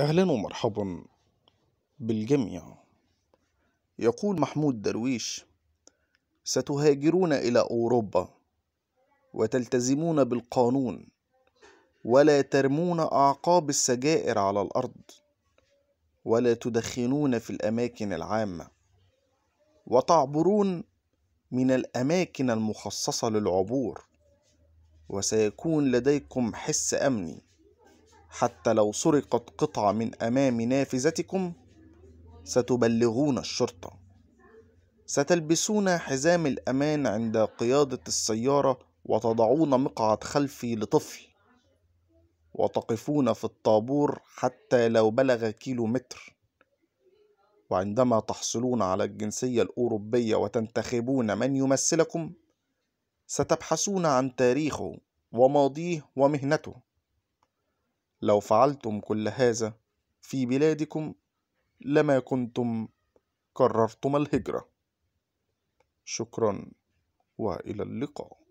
أهلا ومرحبا بالجميع يقول محمود درويش ستهاجرون إلى أوروبا وتلتزمون بالقانون ولا ترمون أعقاب السجائر على الأرض ولا تدخنون في الأماكن العامة وتعبرون من الأماكن المخصصة للعبور وسيكون لديكم حس أمني حتى لو سرقت قطعة من أمام نافذتكم ستبلغون الشرطة ستلبسون حزام الأمان عند قيادة السيارة وتضعون مقعد خلفي لطفل وتقفون في الطابور حتى لو بلغ كيلو متر وعندما تحصلون على الجنسية الأوروبية وتنتخبون من يمثلكم ستبحثون عن تاريخه وماضيه ومهنته لو فعلتم كل هذا في بلادكم لما كنتم قررتم الهجرة شكرا والى اللقاء